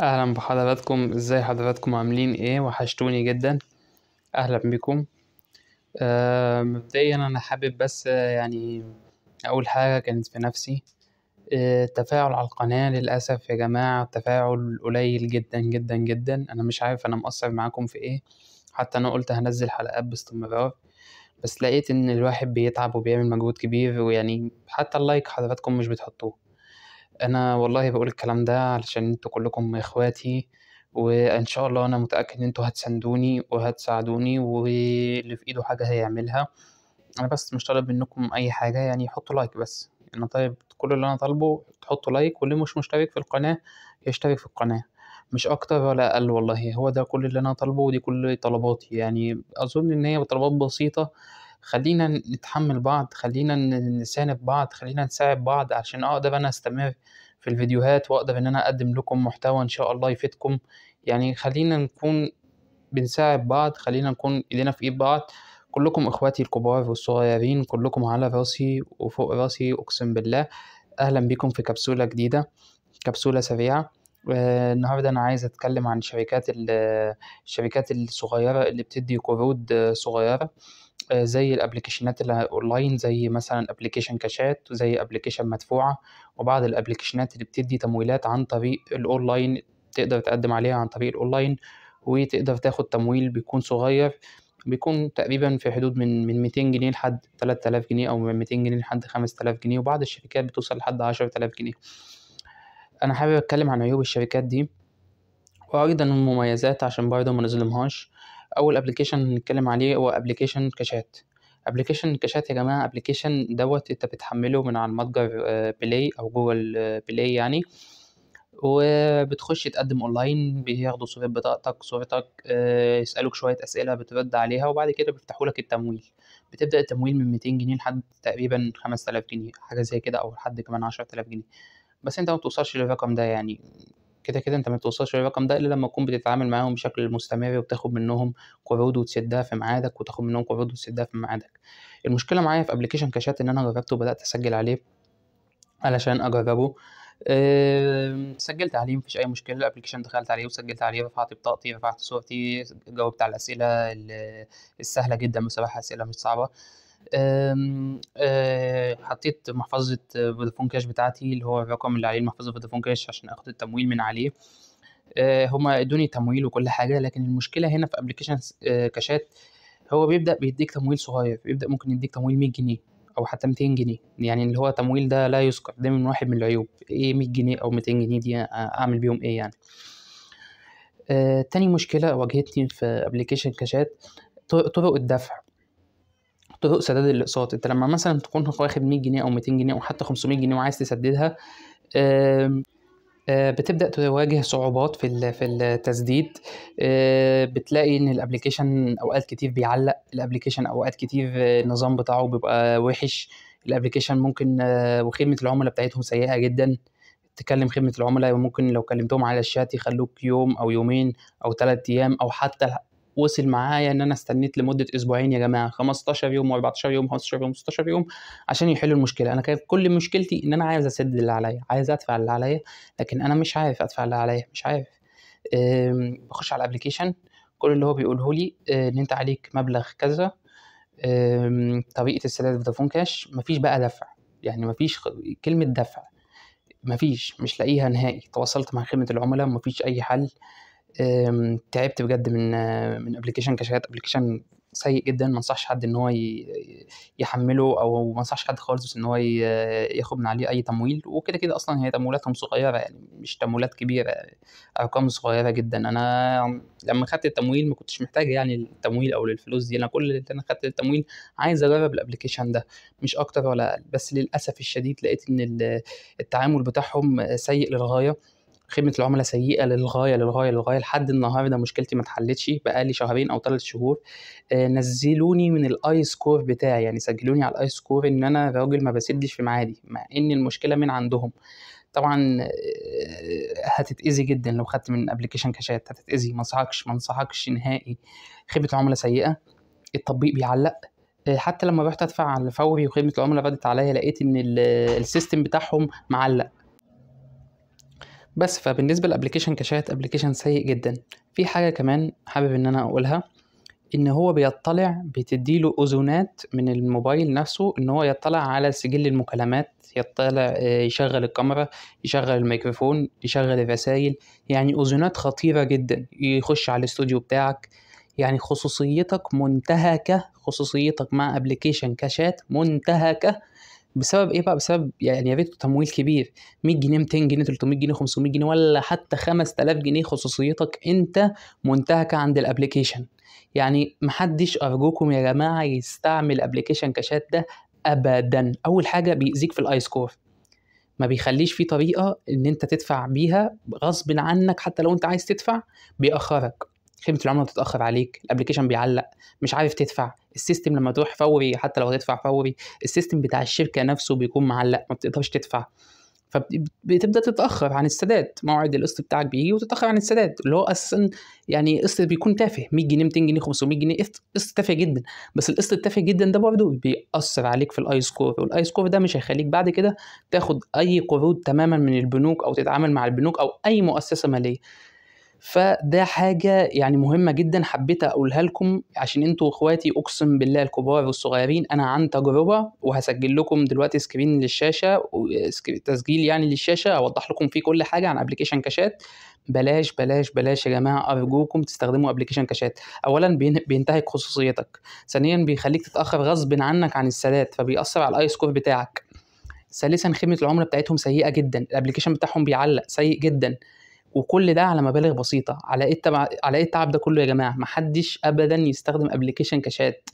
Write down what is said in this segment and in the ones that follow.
اهلا بحضراتكم ازاي حضراتكم عاملين ايه وحشتوني جدا اهلا بكم آه مبدئيا انا حابب بس آه، يعني اقول حاجه كانت في نفسي آه التفاعل على القناه للاسف يا جماعه التفاعل قليل جدا جدا جدا انا مش عارف انا مقصر معاكم في ايه حتى انا قلت هنزل حلقات باستمرار بس لقيت ان الواحد بيتعب وبيعمل مجهود كبير ويعني حتى اللايك حضراتكم مش بتحطوه انا والله بقول الكلام ده علشان انتوا كلكم اخواتي وان شاء الله انا متاكد ان انتوا هتساندوني وهتساعدوني واللي في ايده حاجه هيعملها انا بس مش طالب منكم اي حاجه يعني حطوا لايك بس انا طيب كل اللي انا طالبه تحطوا لايك واللي مش مشترك في القناه يشترك في القناه مش اكتر ولا اقل والله هو ده كل اللي انا طالبه ودي كل طلباتي يعني اظن ان هي طلبات بسيطه خلينا نتحمل بعض خلينا نساند بعض خلينا نساعد بعض عشان اقدر انا استمر في الفيديوهات واقدر ان انا اقدم لكم محتوى ان شاء الله يفيدكم يعني خلينا نكون بنساعد بعض خلينا نكون ايدينا في ايد بعض كلكم اخواتي الكبار والصغيرين كلكم على راسي وفوق راسي اقسم بالله اهلا بكم في كبسوله جديده كبسوله سريعه آه، النهارده انا عايز اتكلم عن الشركات الشركات الصغيره اللي بتدي قروض صغيره زي الابلكيشنات اللي اونلاين زي مثلا ابلكيشن كاشات وزي ابلكيشن مدفوعه وبعض الابلكيشنات اللي بتدي تمويلات عن طريق الاونلاين تقدر تقدم عليها عن طريق الاونلاين وتقدر تاخد تمويل بيكون صغير بيكون تقريبا في حدود من من 200 جنيه لحد 3000 جنيه او من 200 جنيه لحد 5000 جنيه وبعض الشركات بتوصل لحد 10000 جنيه انا حابب اتكلم عن عيوب الشركات دي وايضا المميزات عشان برضه ما نظلمهاش اول ابلكيشن هنتكلم عليه هو ابلكيشن كاشات ابلكيشن كاشات يا جماعه ابلكيشن دوت انت بتحمله من على المتجر بلاي آه، او جوجل بلاي آه، يعني وبتخش تقدم اونلاين بياخدوا صورة بطاقتك صورتك آه، يسألوك شوية أسئلة بترد عليها وبعد كده بيفتحوا لك التمويل بتبدأ التمويل من 200 جنيه لحد تقريبا 5000 جنيه حاجة زي كده أو لحد كمان 10000 جنيه بس أنت ما بتوصلش للرقم ده يعني كده كده انت ما بتوصلش للرقم ده الا لما تكون بتتعامل معاهم بشكل مستمر وبتاخد منهم قروض وتسدها في ميعادك وتاخد منهم قروض وتسدها في ميعادك المشكله معايا في ابلكيشن كاشات ان انا جربته وبدات اسجل عليه علشان اجربه أه سجلت عليه مفيش اي مشكله الابلكيشن دخلت عليه وسجلت عليه رفعت بطاقتي رفعت صورتي جاوبت على الاسئله السهله جدا بصراحه اسئله مش صعبه أه حطيت محفظه فودافون كاش بتاعتي اللي هو الرقم اللي عليه المحفظه فودافون كاش عشان اخد التمويل من عليه آه، هما ادوني تمويل وكل حاجه لكن المشكله هنا في ابلكيشن آه، كاشات هو بيبدا بيديك تمويل صغير بيبدا ممكن يديك تمويل 100 جنيه او حتى 200 جنيه يعني اللي هو تمويل ده لا يذكر ده من واحد من العيوب ايه 100 جنيه او 200 جنيه دي آه، اعمل بيهم ايه يعني آه تاني مشكله واجهتني في ابلكيشن كاشات طرق الدفع تحقيق سداد الاقساط انت لما مثلا تكون واخد 100 جنيه او 200 جنيه او حتى 500 جنيه وعايز تسددها آه، بتبدا تواجه صعوبات في في التسديد آه، بتلاقي ان الابلكيشن اوقات كتير بيعلق الابلكيشن اوقات كتير النظام بتاعه بيبقى وحش الابلكيشن ممكن آه، وخدمه العملاء بتاعتهم سيئه جدا تكلم خدمه العملاء وممكن لو كلمتهم على الشات يخلوك يوم او يومين او ثلاث ايام او حتى وصل معايا ان انا استنيت لمده اسبوعين يا جماعه 15 يوم و14 يوم 15 يوم 16 يوم عشان يحلوا المشكله انا كانت كل مشكلتي ان انا عايز اسد اللي عليا عايز ادفع اللي عليا لكن انا مش عارف ادفع اللي عليا مش عارف بخش على الابلكيشن كل اللي هو بيقوله لي آه، ان انت عليك مبلغ كذا طريقه السداد فودافون كاش مفيش بقى دفع يعني مفيش كلمه دفع مفيش مش لاقيها نهائي تواصلت مع خدمه العملاء مفيش اي حل تعبت بجد من من ابلكيشن كشات ابلكيشن سيء جدا ما انصحش حد ان هو يحمله او ما انصحش حد خالص ان هو ياخد من عليه اي تمويل وكده كده اصلا هي تمويلاتهم صغيره يعني مش تمويلات كبيره ارقام صغيره جدا انا لما خدت التمويل ما كنتش محتاج يعني التمويل او للفلوس دي انا كل اللي انا خدت التمويل عايز اجرب الابلكيشن ده مش اكتر ولا اقل بس للاسف الشديد لقيت ان التعامل بتاعهم سيء للغايه خدمه العملاء سيئه للغايه للغايه للغايه لحد النهارده مشكلتي ما اتحلتش بقالي شهرين او ثلاث شهور آه، نزلوني من الاي سكور بتاعي يعني سجلوني على الاي سكور ان انا راجل ما بسدش في ميعادي مع ان المشكله من عندهم طبعا آه، هتتاذي جدا لو خدت من ابلكيشن كاشات هتتاذي ما انصحكش ما انصحكش نهائي خدمه العملاء سيئه التطبيق بيعلق آه، حتى لما رحت ادفع على فوري وخدمه العملاء ردت عليا لقيت ان السيستم بتاعهم معلق بس فبالنسبه للابلكيشن كشات ابلكيشن سيء جدا في حاجه كمان حابب ان انا اقولها ان هو بيطلع بتديله اذونات من الموبايل نفسه ان هو يطلع على سجل المكالمات يطلع آه، يشغل الكاميرا يشغل الميكروفون يشغل الرسايل يعني اذونات خطيره جدا يخش على الاستوديو بتاعك يعني خصوصيتك منتهكه خصوصيتك مع ابلكيشن كشات منتهكه بسبب ايه بقى بسبب يعني يا ريت تمويل كبير 100 جنيه 200 جنيه 300 جنيه 500 جنيه ولا حتى 5000 جنيه خصوصيتك انت منتهكه عند الابلكيشن يعني محدش ارجوكم يا جماعه يستعمل ابلكيشن كشات ده ابدا اول حاجه بيأذيك في الاي سكور ما بيخليش في طريقه ان انت تدفع بيها غصب عنك حتى لو انت عايز تدفع بيأخرك خدمه العملاء تتاخر عليك الابلكيشن بيعلق مش عارف تدفع السيستم لما تروح فوري حتى لو هتدفع فوري السيستم بتاع الشركه نفسه بيكون معلق ما بتقدرش تدفع فبتبدا تتاخر عن السداد موعد القسط بتاعك بيجي وتتاخر عن السداد اللي هو اساسا يعني قسط بيكون تافه 100 جنيه 200 جنيه 500 جنيه قسط تافه جدا بس القسط التافه جدا ده برضه بيأثر عليك في الاي سكور والاي سكور ده مش هيخليك بعد كده تاخد اي قروض تماما من البنوك او تتعامل مع البنوك او اي مؤسسه ماليه فده حاجة يعني مهمة جدا حبيت أقولها لكم عشان انتوا اخواتي أقسم بالله الكبار والصغيرين أنا عن تجربة وهسجل لكم دلوقتي سكرين للشاشة تسجيل يعني للشاشة أوضح لكم فيه كل حاجة عن أبلكيشن كاشات بلاش بلاش بلاش يا جماعة أرجوكم تستخدموا أبلكيشن كاشات أولا بينتهك خصوصيتك ثانيا بيخليك تتأخر غصب عنك عن السادات فبيأثر على الآي سكور بتاعك ثالثا خدمه العملاء بتاعتهم سيئه جدا الابلكيشن بتاعهم بيعلق سيء جدا وكل ده على مبالغ بسيطه على ايه التبع... على ايه التعب ده كله يا جماعه محدش ابدا يستخدم ابلكيشن كشات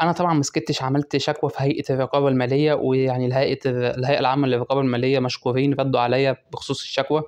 انا طبعا ما سكتش عملت شكوى في هيئه الرقابه الماليه ويعني الهيئه الهيئه العامه للرقابه الماليه مشكورين ردوا عليا بخصوص الشكوى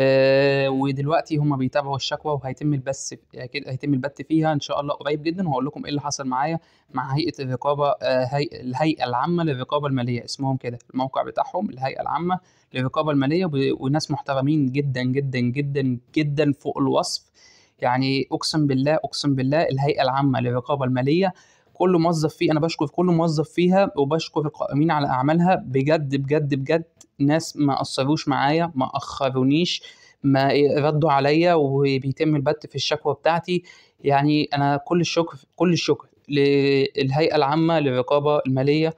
آه، ودلوقتي هم بيتابعوا الشكوى وهيتم البث هيتم البث فيها ان شاء الله قريب جدا وهقول لكم ايه اللي حصل معايا مع هيئه الرقابه آه، هي... الهيئه العامه للرقابه الماليه اسمهم كده الموقع بتاعهم الهيئه العامه للرقابه الماليه ب... وناس محترمين جدا جدا جدا جدا فوق الوصف يعني اقسم بالله اقسم بالله الهيئه العامه للرقابه الماليه كل موظف فيه انا بشكر كل موظف فيها وبشكر القائمين على اعمالها بجد بجد بجد ناس ما قصروش معايا ما اخرونيش ما ردوا عليا وبيتم البت في الشكوى بتاعتي يعني انا كل الشكر كل الشكر للهيئه العامه للرقابه الماليه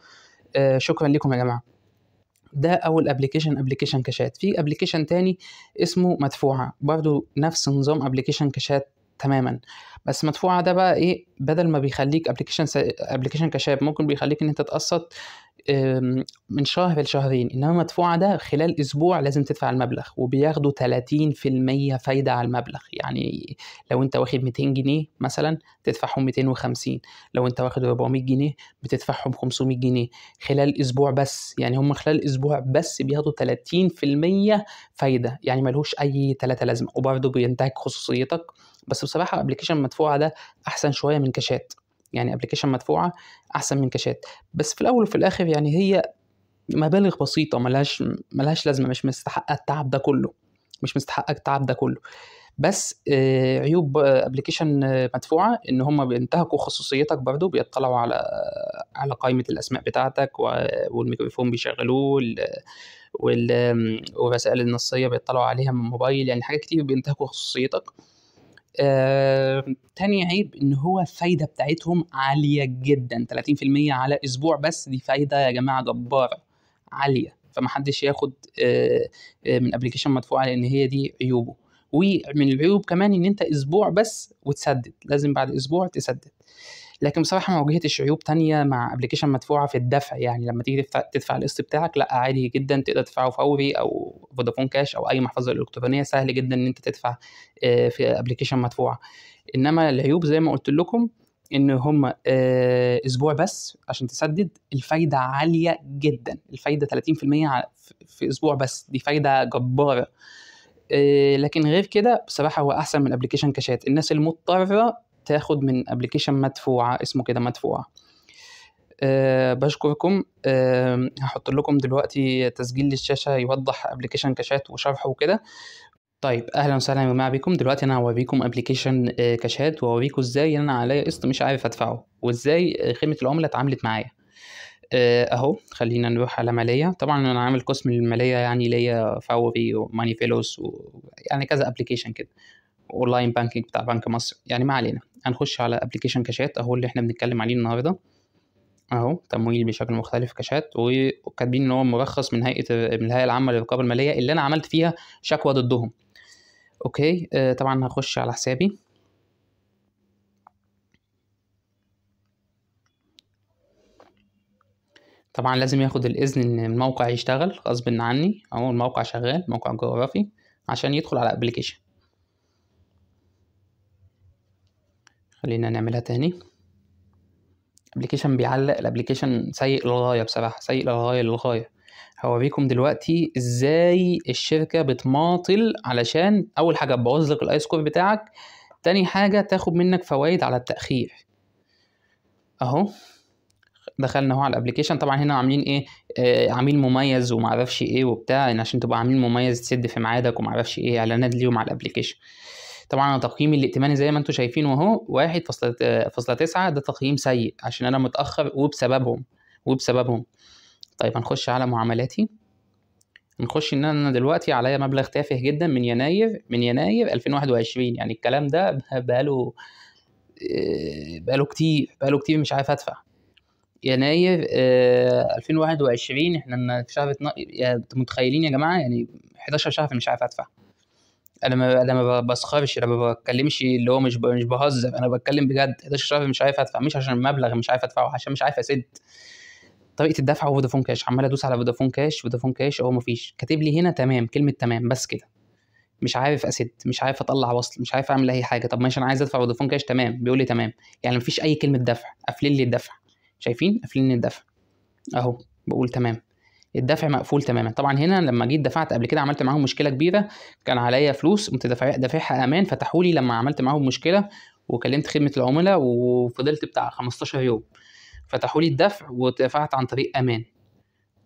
آه، شكرا لكم يا جماعه ده اول ابلكيشن ابلكيشن كاشات في ابلكيشن تاني اسمه مدفوعه برضو نفس نظام ابلكيشن كاشات تماما بس مدفوعه ده بقى ايه بدل ما بيخليك ابلكيشن ابلكيشن كاشات ممكن بيخليك ان انت تقسط من شهر لشهرين انما مدفوعه ده خلال اسبوع لازم تدفع المبلغ وبياخدوا 30% فايده على المبلغ يعني لو انت واخد 200 جنيه مثلا تدفعهم 250 لو انت واخد 400 جنيه بتدفعهم 500 جنيه خلال اسبوع بس يعني هم خلال اسبوع بس بياخدوا 30% فايده يعني ملهوش اي ثلاثه لازمه وبرضه بينتهك خصوصيتك بس بصراحه ابلكيشن مدفوعه ده احسن شويه من كاشات يعني ابلكيشن مدفوعه احسن من كاشات بس في الاول وفي الاخر يعني هي مبالغ بسيطه ملهاش ملهاش لازمه مش مستحقه التعب ده كله مش مستحقه التعب ده كله بس آه، عيوب ابلكيشن مدفوعه ان هم بينتهكوا خصوصيتك برضو بيطلعوا على على قائمه الاسماء بتاعتك والميكروفون بيشغلوه والرسائل النصيه بيطلعوا عليها من الموبايل يعني حاجات كتير بينتهكوا خصوصيتك آه، تاني عيب ان هو الفايده بتاعتهم عاليه جدا 30% على اسبوع بس دي فايده يا جماعه جباره عاليه فمحدش ياخد آه،, آه، من ابلكيشن مدفوعه لان هي دي عيوبه ومن العيوب كمان ان انت اسبوع بس وتسدد لازم بعد اسبوع تسدد لكن بصراحه ما واجهتش عيوب تانية مع ابلكيشن مدفوعه في الدفع يعني لما تيجي تدفع القسط بتاعك لا عادي جدا تقدر تدفعه فوري او فودافون كاش او اي محفظه الكترونيه سهل جدا ان انت تدفع آه، في ابلكيشن مدفوعه انما العيوب زي ما قلت لكم ان هم آه، اسبوع بس عشان تسدد الفايده عاليه جدا الفايده 30% في اسبوع بس دي فايده جباره آه، لكن غير كده بصراحه هو احسن من ابلكيشن كاشات الناس المضطره تاخد من ابلكيشن مدفوعه اسمه كده مدفوعه أه بشكركم أه هحط لكم دلوقتي تسجيل للشاشه يوضح ابلكيشن كاشات وشرحه وكده طيب اهلا وسهلا يا جماعه بيكم دلوقتي انا هوريكم ابلكيشن آه، كاشات واوريكم ازاي انا عليا قسط مش عارف ادفعه وازاي آه، خدمه العمله اتعاملت معايا آه، اهو خلينا نروح على ماليه طبعا انا عامل قسم الماليه يعني ليا فوري وماني فيلوس و... يعني كذا ابلكيشن كده اونلاين بانكينج بتاع بنك مصر يعني ما علينا هنخش على ابلكيشن كاشات اهو اللي احنا بنتكلم عليه النهارده اهو تمويل بشكل مختلف كاشات وكاتبين ان هو مرخص من هيئه من الهيئه العامه للرقابه الماليه اللي انا عملت فيها شكوى ضدهم اوكي آه طبعا هخش على حسابي طبعا لازم ياخد الاذن ان الموقع يشتغل غصب عني اهو الموقع شغال موقع جغرافي عشان يدخل على ابلكيشن خلينا نعملها تاني ابلكيشن بيعلق الابلكيشن سيء للغايه بصراحه سيء للغايه للغايه هوريكم دلوقتي ازاي الشركه بتماطل علشان اول حاجه تبوظ لك الاي سكور بتاعك تاني حاجه تاخد منك فوائد على التاخير اهو دخلنا اهو على الابلكيشن طبعا هنا عاملين ايه آه عميل مميز ومعرفش ايه وبتاع عشان تبقى عميل مميز تسد في ميعادك ومعرفش ايه اعلانات ليهم على الابلكيشن طبعا انا تقييمي الائتماني زي ما انتم شايفين اهو واحد فاصلة تسعة ده تقييم سيء عشان انا متاخر وبسببهم وبسببهم طيب هنخش على معاملاتي نخش ان انا دلوقتي عليا مبلغ تافه جدا من يناير من يناير 2021 يعني الكلام ده بقاله آه، بقاله كتير بقاله كتير مش عارف ادفع يناير 2021 آه، احنا في شهر انت متخيلين يا جماعه يعني 11 شهر مش عارف ادفع انا ما انا ما بسخرش انا ما بتكلمش اللي هو مش ب... مش بهزر انا بتكلم بجد ده شهر مش عارف ادفع مش عشان المبلغ مش عارف ادفعه عشان مش عارف اسد طريقه الدفع هو فودافون كاش عمال ادوس على فودافون كاش فودافون كاش اهو مفيش كاتب لي هنا تمام كلمه تمام بس كده مش عارف اسد مش عارف اطلع وصل مش عارف اعمل اي حاجه طب ماشي انا عايز ادفع فودافون كاش تمام بيقول لي تمام يعني مفيش اي كلمه دفع قافلين لي الدفع شايفين قافلين لي الدفع اهو بقول تمام الدفع مقفول تماما طبعا هنا لما جيت دفعت قبل كده عملت معاهم مشكله كبيره كان عليا فلوس كنت دافعها امان فتحوا لي لما عملت معاهم مشكله وكلمت خدمه العملاء وفضلت بتاع 15 يوم فتحوا لي الدفع ودفعت عن طريق امان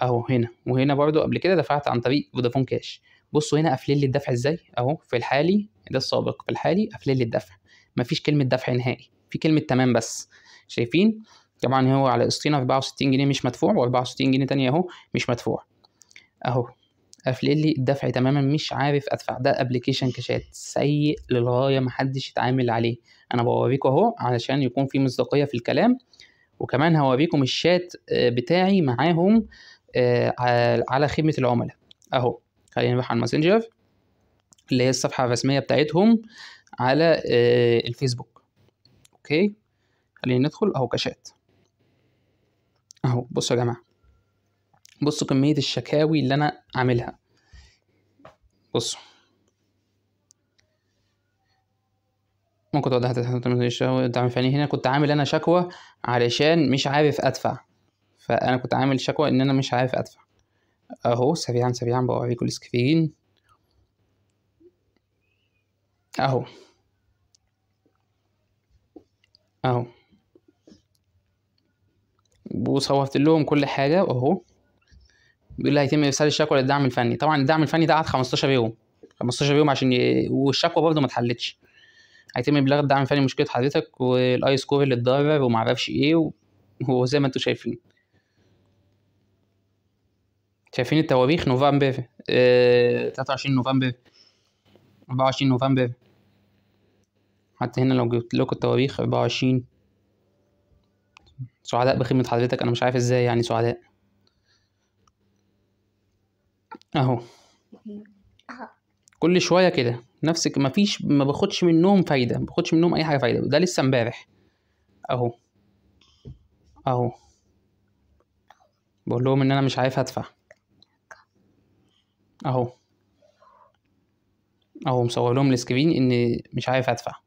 اهو هنا وهنا برضو قبل كده دفعت عن طريق فودافون كاش بصوا هنا قافلين لي الدفع ازاي اهو في الحالي ده السابق في الحالي قافلين لي الدفع مفيش كلمه دفع نهائي في كلمه تمام بس شايفين طبعا هو على في 64 جنيه مش مدفوع و64 جنيه تانية اهو مش مدفوع اهو قافل لي الدفع تماما مش عارف ادفع ده ابلكيشن كشات سيء للغايه محدش يتعامل عليه انا بوريكم اهو علشان يكون في مصداقيه في الكلام وكمان هوريكم الشات آه، بتاعي معاهم آه، على خدمه العملاء اهو خلينا نروح على الماسنجر اللي هي الصفحه الرسميه بتاعتهم على آه، الفيسبوك اوكي خلينا ندخل اهو كشات اهو بصوا يا جماعه بصوا كميه الشكاوي اللي انا عاملها بصوا ممكن توضح تحت الفني هنا كنت عامل انا شكوى علشان مش عارف ادفع فانا كنت عامل شكوى ان انا مش عارف ادفع اهو سريعا سريعا بوريكم السكرين اهو اهو وصورت لهم كل حاجه اهو بيقول لي هيتم ارسال الشكوى للدعم الفني طبعا الدعم الفني ده قعد 15 يوم 15 يوم عشان ي... والشكوى برضه ما اتحلتش هيتم ابلاغ الدعم الفني مشكله حضرتك والاي سكور اللي اتضرر وما اعرفش ايه و... وزي ما انتوا شايفين شايفين التواريخ نوفمبر آه... 23 نوفمبر 24 نوفمبر حتى هنا لو جبت لكم التواريخ 24 سعداء بخدمة حضرتك أنا مش عارف إزاي يعني سعداء أهو كل شوية كده نفسك مفيش ما باخدش منهم فايدة ما باخدش منهم أي حاجة فايدة ده لسه امبارح أهو أهو بقول لهم إن أنا مش عارف أدفع أهو أهو مصور لهم السكرين إن مش عارف أدفع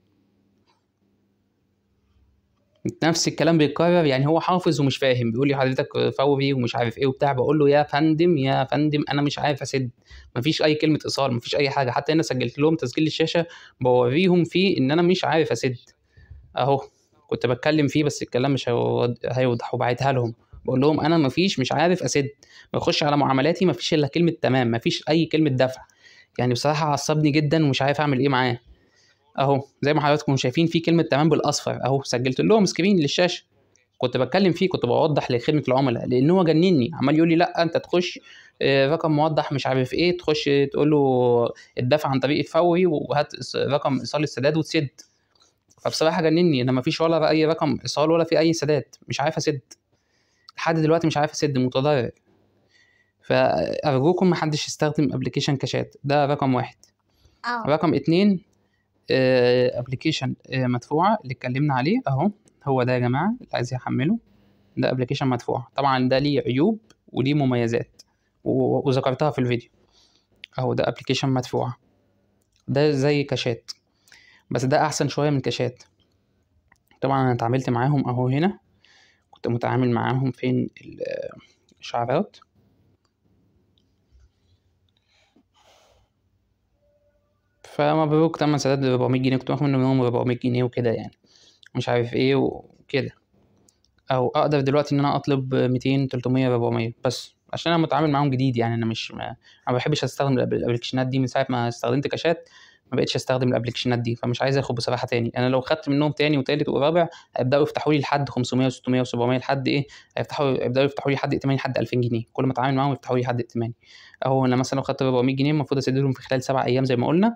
نفس الكلام بيتكرر يعني هو حافظ ومش فاهم بيقول لي حضرتك فوري ومش عارف ايه وبتاع بقول له يا فندم يا فندم انا مش عارف اسد مفيش اي كلمه ايصال مفيش اي حاجه حتى انا سجلت لهم تسجيل الشاشه بوريهم فيه ان انا مش عارف اسد اهو كنت بتكلم فيه بس الكلام مش هيوضح وبعتها لهم بقول لهم انا مفيش مش عارف اسد بخش على معاملاتي مفيش الا كلمه تمام مفيش اي كلمه دفع يعني بصراحه عصبني جدا ومش عارف اعمل ايه معاه اهو زي ما حضراتكم شايفين في كلمه تمام بالاصفر اهو سجلت لهم سكرين للشاشه كنت بتكلم فيه كنت بوضح لخدمه العملاء لان هو جنني عمال يقول لي لا انت تخش آه، رقم موضح مش عارف ايه تخش تقول له الدفع عن طريق الفوري وهات رقم ايصال السداد وتسد فبصراحه جنني انا مفيش ولا اي رقم ايصال ولا في اي سداد مش عارف اسد لحد دلوقتي مش عارف اسد متضرر فارجوكم محدش يستخدم ابلكيشن كاشات ده رقم واحد أوه. رقم اتنين ابلكيشن آه، آه، مدفوعه اللي اتكلمنا عليه اهو هو ده يا جماعه اللي عايز يحمله ده ابلكيشن مدفوع طبعا ده ليه عيوب وليه مميزات وذكرتها في الفيديو اهو ده ابلكيشن مدفوع ده زي كاشات بس ده احسن شويه من كاشات طبعا انا اتعاملت معاهم اهو هنا كنت متعامل معاهم فين الاشعارات آه، فمبروك تم سداد ب 400 جنيه كنت باخد منهم 400 جنيه وكده يعني مش عارف ايه وكده او اقدر دلوقتي ان انا اطلب 200 300 400 بس عشان انا متعامل معاهم جديد يعني انا مش ما, ما بحبش استخدم الابلكيشنات دي من ساعه ما استخدمت كاشات ما بقتش استخدم الابلكيشنات دي فمش عايز اخد بصراحه تاني انا لو خدت منهم تاني وتالت ورابع هيبداوا يفتحوا لي لحد 500 و600 و700 لحد ايه هيفتحوا يبداوا يفتحوا لي لحد ائتماني لحد 2000 جنيه كل ما اتعامل معاهم يفتحوا لي لحد ائتماني اهو انا مثلا لو خدت 400 جنيه المفروض اسددهم في خلال سبع ايام زي ما قلنا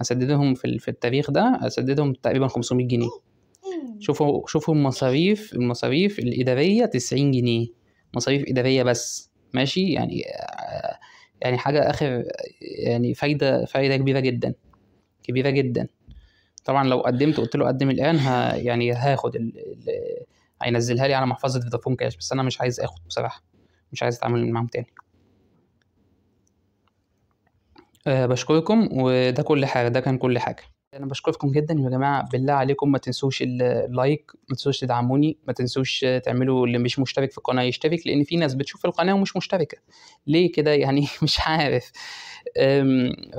هسددهم في, في التاريخ ده هسددهم تقريبا 500 جنيه شوفوا شوفوا المصاريف المصاريف الإدارية 90 جنيه مصاريف إدارية بس ماشي يعني آه، يعني حاجة آخر يعني فايدة فايدة كبيرة جدا كبيرة جدا طبعا لو قدمت قلت له قدم الآن ها يعني هاخد ال هينزلها لي على محفظة فودافون كاش بس أنا مش عايز آخد بصراحة مش عايز أتعامل معاهم تاني آه، بشكركم وده كل حاجة ده كان كل حاجة انا بشكركم جدا يا جماعه بالله عليكم ما تنسوش اللايك ما تنسوش تدعموني ما تنسوش تعملوا اللي مش مشترك في القناه يشترك لان في ناس بتشوف القناه ومش مشتركه ليه كده يعني مش عارف